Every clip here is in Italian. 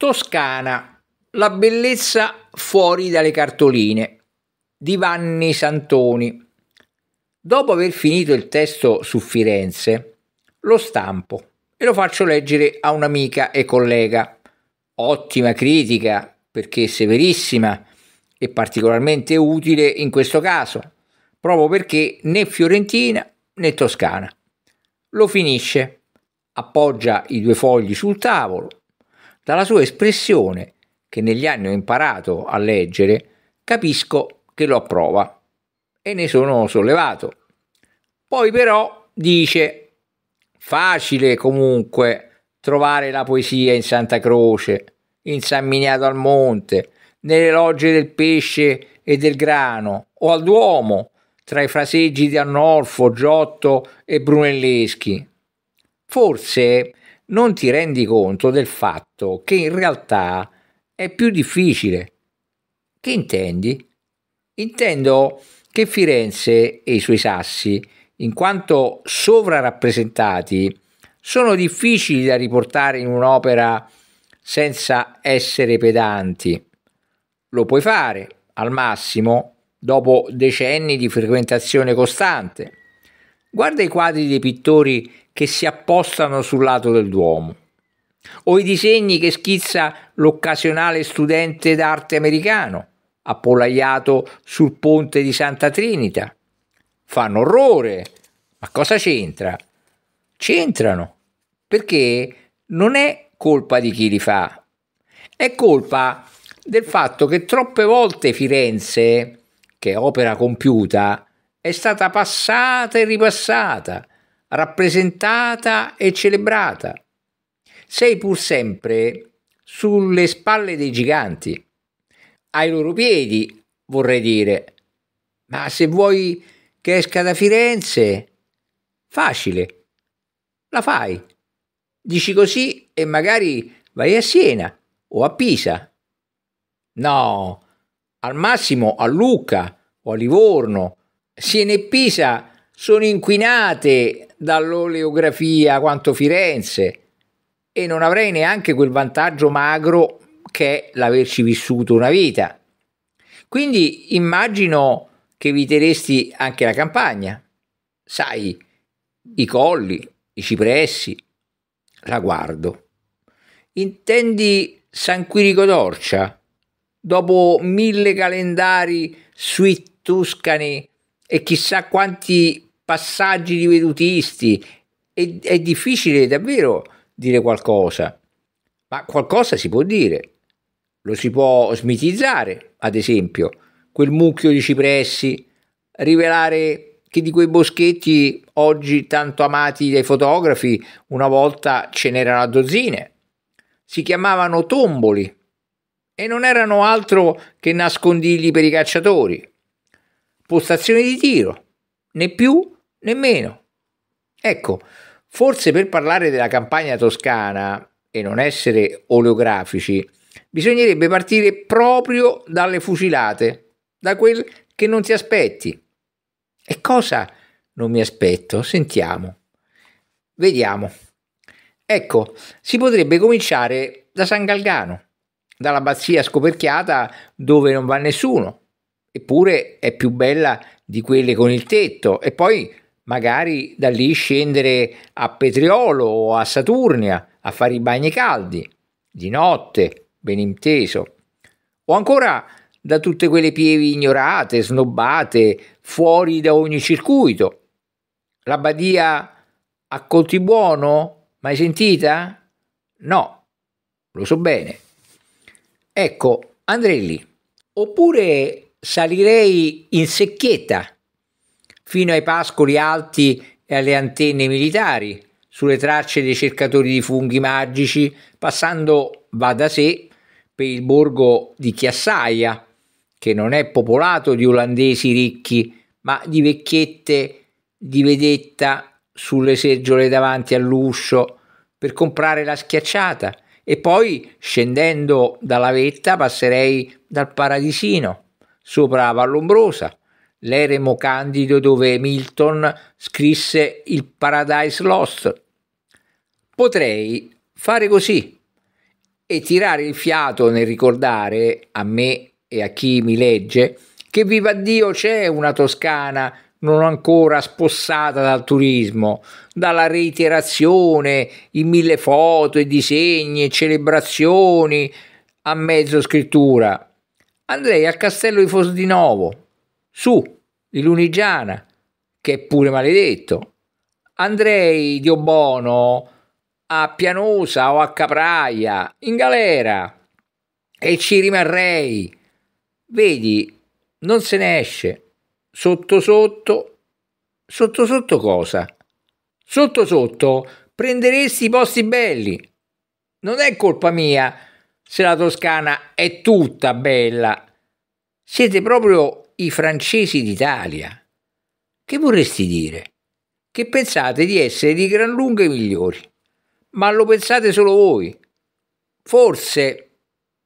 Toscana, la bellezza fuori dalle cartoline di Vanni Santoni. Dopo aver finito il testo su Firenze, lo stampo e lo faccio leggere a un'amica e collega. Ottima critica, perché severissima e particolarmente utile in questo caso, proprio perché né fiorentina né toscana. Lo finisce, appoggia i due fogli sul tavolo dalla sua espressione, che negli anni ho imparato a leggere, capisco che lo approva e ne sono sollevato. Poi però dice, facile comunque trovare la poesia in Santa Croce, in San Miniato al Monte, nelle logge del pesce e del grano, o al Duomo, tra i fraseggi di Annolfo, Giotto e Brunelleschi. Forse non ti rendi conto del fatto che in realtà è più difficile. Che intendi? Intendo che Firenze e i suoi sassi, in quanto sovrarappresentati, sono difficili da riportare in un'opera senza essere pedanti. Lo puoi fare, al massimo, dopo decenni di frequentazione costante. Guarda i quadri dei pittori che si appostano sul lato del Duomo, o i disegni che schizza l'occasionale studente d'arte americano, appollaiato sul ponte di Santa Trinita. Fanno orrore, ma cosa c'entra? C'entrano, perché non è colpa di chi li fa, è colpa del fatto che troppe volte Firenze, che è opera compiuta, è stata passata e ripassata, rappresentata e celebrata. Sei pur sempre sulle spalle dei giganti, ai loro piedi, vorrei dire. Ma se vuoi che esca da Firenze, facile, la fai. Dici così e magari vai a Siena o a Pisa. No, al massimo a Lucca o a Livorno Siena e Pisa sono inquinate dall'oleografia quanto Firenze e non avrei neanche quel vantaggio magro che è l'averci vissuto una vita. Quindi immagino che eviteresti anche la campagna, sai, i colli, i cipressi, la guardo. Intendi San Quirico d'Orcia? Dopo mille calendari sui tuscani e chissà quanti passaggi di vedutisti, è, è difficile davvero dire qualcosa, ma qualcosa si può dire, lo si può smitizzare, ad esempio, quel mucchio di cipressi, rivelare che di quei boschetti oggi tanto amati dai fotografi una volta ce n'erano a dozzine. Si chiamavano tomboli e non erano altro che nascondigli per i cacciatori postazione di tiro, né più né meno. Ecco, forse per parlare della campagna toscana e non essere oleografici, bisognerebbe partire proprio dalle fucilate, da quel che non ti aspetti. E cosa non mi aspetto? Sentiamo. Vediamo. Ecco, si potrebbe cominciare da San Galgano, dall'abbazia scoperchiata dove non va nessuno, eppure è più bella di quelle con il tetto e poi magari da lì scendere a Petriolo o a Saturnia a fare i bagni caldi, di notte, ben inteso. O ancora da tutte quelle pievi ignorate, snobbate, fuori da ogni circuito. La badia a Coltibuono, mai sentita? No, lo so bene. Ecco, andrei lì. Oppure salirei in secchietta fino ai pascoli alti e alle antenne militari, sulle tracce dei cercatori di funghi magici, passando, va da sé, per il borgo di Chiassaia, che non è popolato di olandesi ricchi, ma di vecchiette di vedetta sulle seggiole davanti all'uscio per comprare la schiacciata e poi scendendo dalla vetta passerei dal paradisino sopra Vallombrosa, l'eremo candido dove Milton scrisse il Paradise Lost. Potrei fare così e tirare il fiato nel ricordare a me e a chi mi legge che viva Dio c'è una Toscana non ancora spossata dal turismo, dalla reiterazione in mille foto e disegni e celebrazioni a mezzo scrittura andrei al castello di Fosdinovo, su, di Lunigiana, che è pure maledetto. Andrei, Dio buono, a Pianosa o a Capraia, in galera, e ci rimarrei. Vedi, non se ne esce. Sotto sotto, sotto sotto cosa? Sotto sotto prenderesti i posti belli. Non è colpa mia se la Toscana è tutta bella. Siete proprio i francesi d'Italia. Che vorresti dire? Che pensate di essere di gran lunga i migliori. Ma lo pensate solo voi. Forse,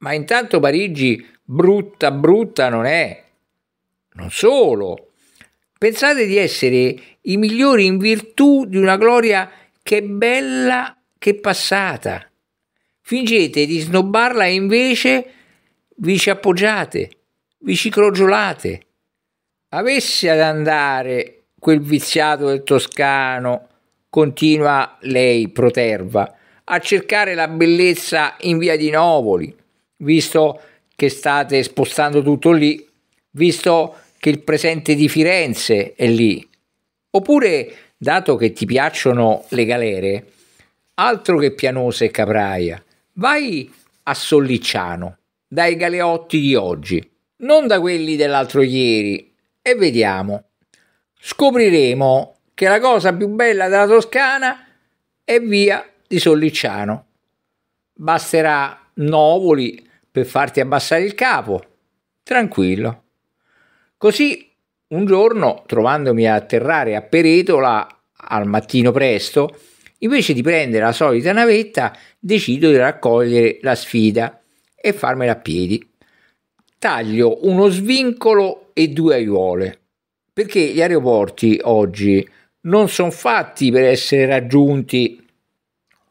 ma intanto Parigi brutta brutta non è. Non solo. Pensate di essere i migliori in virtù di una gloria che è bella che è passata Fingete di snobbarla e invece vi ci appoggiate, vi ci crogiolate. Avesse ad andare quel viziato del toscano, continua lei proterva, a cercare la bellezza in via di Novoli, visto che state spostando tutto lì, visto che il presente di Firenze è lì. Oppure, dato che ti piacciono le galere, altro che pianose e capraia, Vai a Sollicciano, dai galeotti di oggi, non da quelli dell'altro ieri, e vediamo. Scopriremo che la cosa più bella della Toscana è via di Sollicciano. Basterà Novoli per farti abbassare il capo. Tranquillo. Così un giorno, trovandomi a atterrare a Peretola al mattino presto, Invece di prendere la solita navetta, decido di raccogliere la sfida e farmela a piedi. Taglio uno svincolo e due aiuole, perché gli aeroporti oggi non sono fatti per essere raggiunti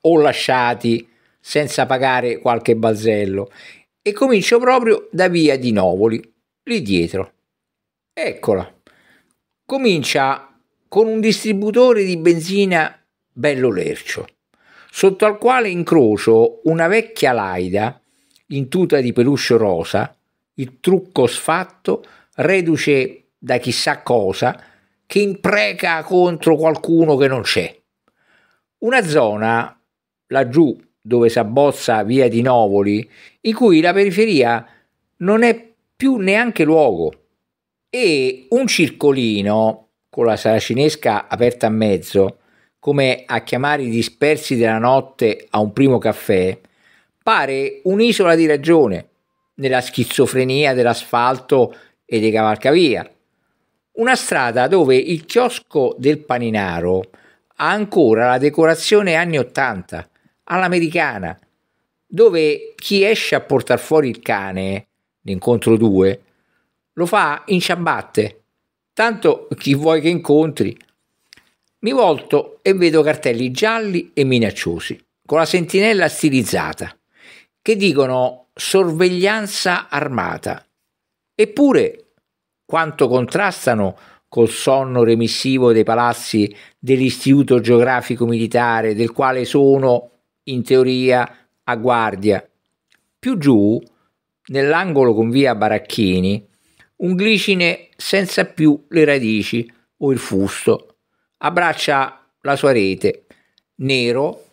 o lasciati senza pagare qualche balzello e comincio proprio da via di Novoli, lì dietro. Eccola. Comincia con un distributore di benzina bello lercio, sotto al quale incrocio una vecchia laida in tuta di peluscio rosa, il trucco sfatto, reduce da chissà cosa, che impreca contro qualcuno che non c'è. Una zona, laggiù dove s'abbozza via di Novoli, in cui la periferia non è più neanche luogo, e un circolino con la saracinesca aperta a mezzo come a chiamare i dispersi della notte a un primo caffè, pare un'isola di ragione nella schizofrenia dell'asfalto e dei cavalcavia. Una strada dove il chiosco del paninaro ha ancora la decorazione anni Ottanta, all'americana, dove chi esce a portar fuori il cane, l'incontro 2, lo fa in ciambatte, Tanto chi vuoi che incontri mi volto e vedo cartelli gialli e minacciosi, con la sentinella stilizzata, che dicono sorveglianza armata. Eppure, quanto contrastano col sonno remissivo dei palazzi dell'Istituto Geografico Militare, del quale sono, in teoria, a guardia. Più giù, nell'angolo con via Baracchini, un glicine senza più le radici o il fusto abbraccia la sua rete, nero,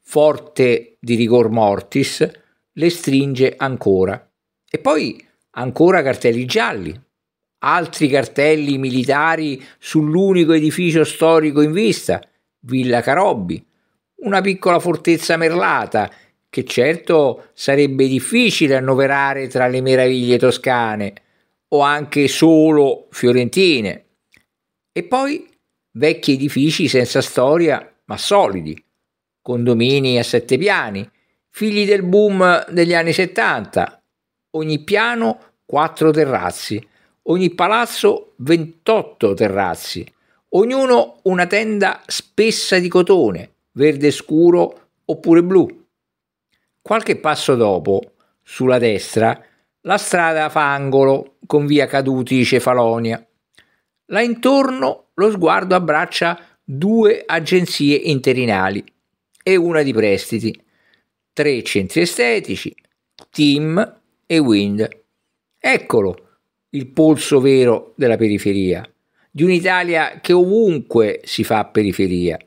forte di rigor mortis, le stringe ancora. E poi ancora cartelli gialli, altri cartelli militari sull'unico edificio storico in vista, Villa Carobbi, una piccola fortezza merlata che certo sarebbe difficile annoverare tra le meraviglie toscane o anche solo fiorentine. E poi vecchi edifici senza storia ma solidi, condomini a sette piani, figli del boom degli anni 70, ogni piano quattro terrazzi, ogni palazzo 28 terrazzi, ognuno una tenda spessa di cotone, verde scuro oppure blu. Qualche passo dopo, sulla destra, la strada fa angolo con via Caduti Cefalonia. Là intorno lo sguardo abbraccia due agenzie interinali e una di prestiti, tre centri estetici, Team e Wind. Eccolo il polso vero della periferia, di un'Italia che ovunque si fa periferia,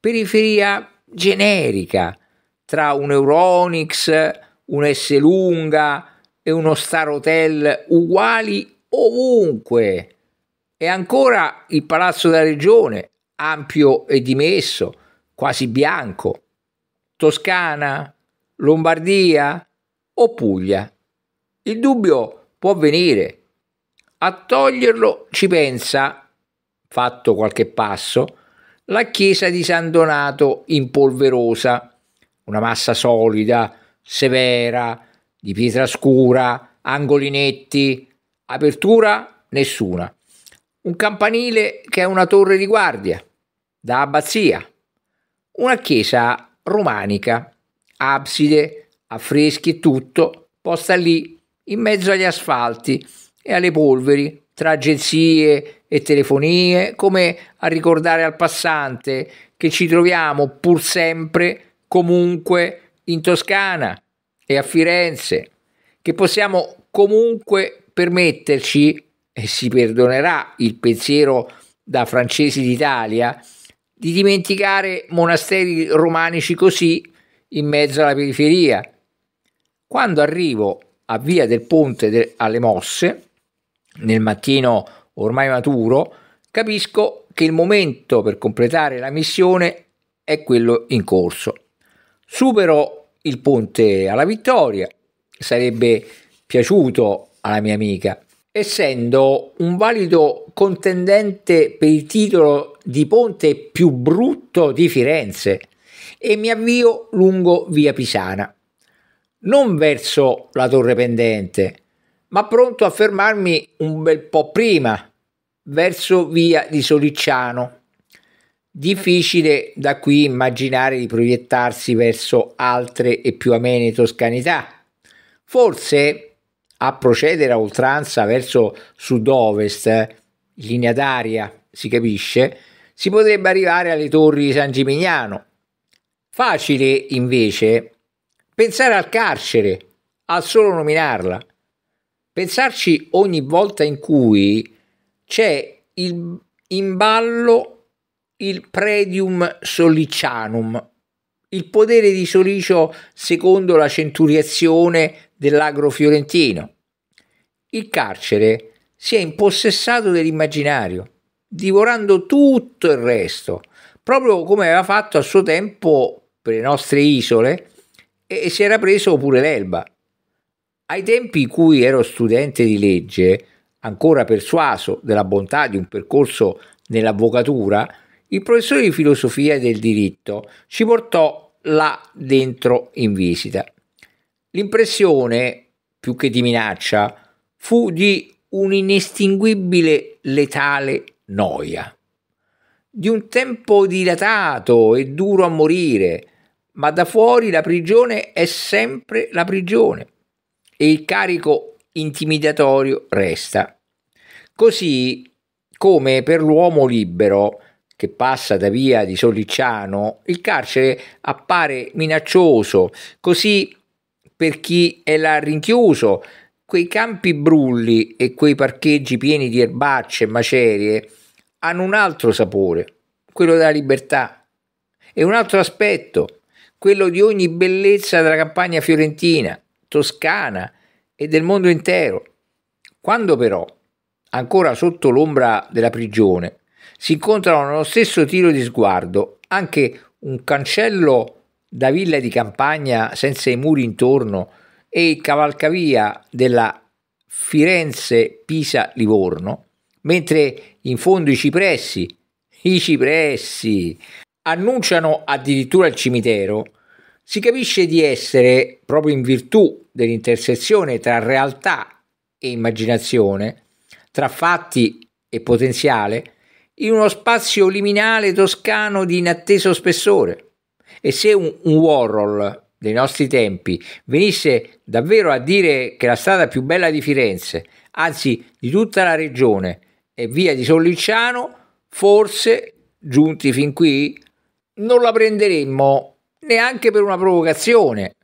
periferia generica tra un Euronics, un S lunga e uno Star Hotel uguali ovunque e ancora il palazzo della regione, ampio e dimesso, quasi bianco. Toscana, Lombardia o Puglia. Il dubbio può venire. A toglierlo ci pensa, fatto qualche passo, la chiesa di San Donato in polverosa, una massa solida, severa, di pietra scura, angolinetti, apertura nessuna un campanile che è una torre di guardia, da abbazia, una chiesa romanica, abside, affreschi e tutto, posta lì, in mezzo agli asfalti e alle polveri, tra agenzie e telefonie, come a ricordare al passante che ci troviamo pur sempre, comunque, in Toscana e a Firenze, che possiamo comunque permetterci e si perdonerà il pensiero da francesi d'Italia di dimenticare monasteri romanici così in mezzo alla periferia. Quando arrivo a Via del Ponte de- alle Mosse, nel mattino ormai maturo, capisco che il momento per completare la missione è quello in corso. Supero il ponte alla vittoria, sarebbe piaciuto alla mia amica, essendo un valido contendente per il titolo di ponte più brutto di Firenze e mi avvio lungo via Pisana, non verso la torre pendente, ma pronto a fermarmi un bel po' prima, verso via di Solicciano. Difficile da qui immaginare di proiettarsi verso altre e più amene toscanità. Forse a procedere a oltranza verso sud-ovest, linea d'aria, si capisce, si potrebbe arrivare alle torri di San Gimignano. Facile, invece, pensare al carcere, al solo nominarla. Pensarci ogni volta in cui c'è il, in ballo il predium sollicianum, il potere di Solicio secondo la centuriazione dell'agro fiorentino. Il carcere si è impossessato dell'immaginario, divorando tutto il resto, proprio come aveva fatto a suo tempo per le nostre isole e si era preso pure l'Elba. Ai tempi in cui ero studente di legge, ancora persuaso della bontà di un percorso nell'avvocatura, il professore di filosofia del diritto ci portò là dentro in visita. L'impressione, più che di minaccia, fu di un'inestinguibile letale noia, di un tempo dilatato e duro a morire, ma da fuori la prigione è sempre la prigione e il carico intimidatorio resta. Così come per l'uomo libero che passa da via di Sollicciano, il carcere appare minaccioso, così per chi è là rinchiuso, quei campi brulli e quei parcheggi pieni di erbacce e macerie hanno un altro sapore, quello della libertà, e un altro aspetto, quello di ogni bellezza della campagna fiorentina, toscana e del mondo intero. Quando però, ancora sotto l'ombra della prigione, si incontrano nello stesso tiro di sguardo, anche un cancello da villa di campagna senza i muri intorno e il cavalcavia della Firenze-Pisa-Livorno, mentre in fondo i cipressi, i cipressi, annunciano addirittura il cimitero, si capisce di essere, proprio in virtù dell'intersezione tra realtà e immaginazione, tra fatti e potenziale, in uno spazio liminale toscano di inatteso spessore. E se un, un Warhol dei nostri tempi venisse davvero a dire che la strada più bella di Firenze, anzi di tutta la regione, è via di Sollicciano, forse, giunti fin qui, non la prenderemmo neanche per una provocazione,